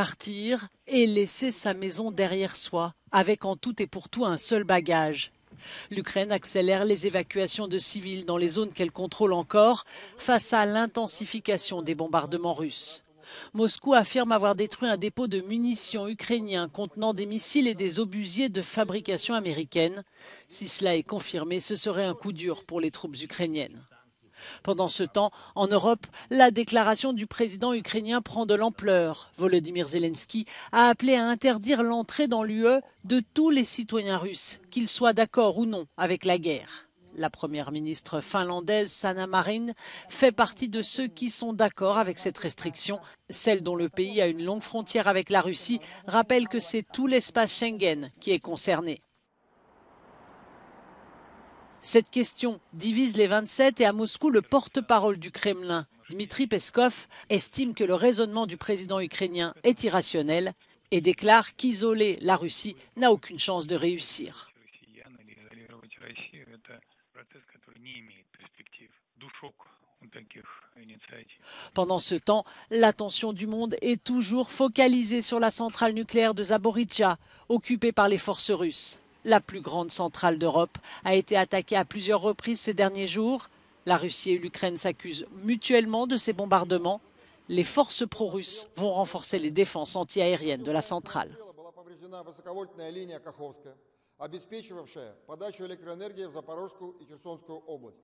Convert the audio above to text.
partir et laisser sa maison derrière soi, avec en tout et pour tout un seul bagage. L'Ukraine accélère les évacuations de civils dans les zones qu'elle contrôle encore face à l'intensification des bombardements russes. Moscou affirme avoir détruit un dépôt de munitions ukrainiens contenant des missiles et des obusiers de fabrication américaine. Si cela est confirmé, ce serait un coup dur pour les troupes ukrainiennes. Pendant ce temps, en Europe, la déclaration du président ukrainien prend de l'ampleur. Volodymyr Zelensky a appelé à interdire l'entrée dans l'UE de tous les citoyens russes, qu'ils soient d'accord ou non avec la guerre. La première ministre finlandaise Sanna Marin fait partie de ceux qui sont d'accord avec cette restriction. Celle dont le pays a une longue frontière avec la Russie rappelle que c'est tout l'espace Schengen qui est concerné. Cette question divise les 27 et à Moscou, le porte-parole du Kremlin, Dmitri Peskov, estime que le raisonnement du président ukrainien est irrationnel et déclare qu'isoler la Russie n'a aucune chance de réussir. Pendant ce temps, l'attention du monde est toujours focalisée sur la centrale nucléaire de Zaborizhia, occupée par les forces russes la plus grande centrale d'Europe, a été attaquée à plusieurs reprises ces derniers jours. La Russie et l'Ukraine s'accusent mutuellement de ces bombardements. Les forces pro-russes vont renforcer les défenses antiaériennes de la centrale.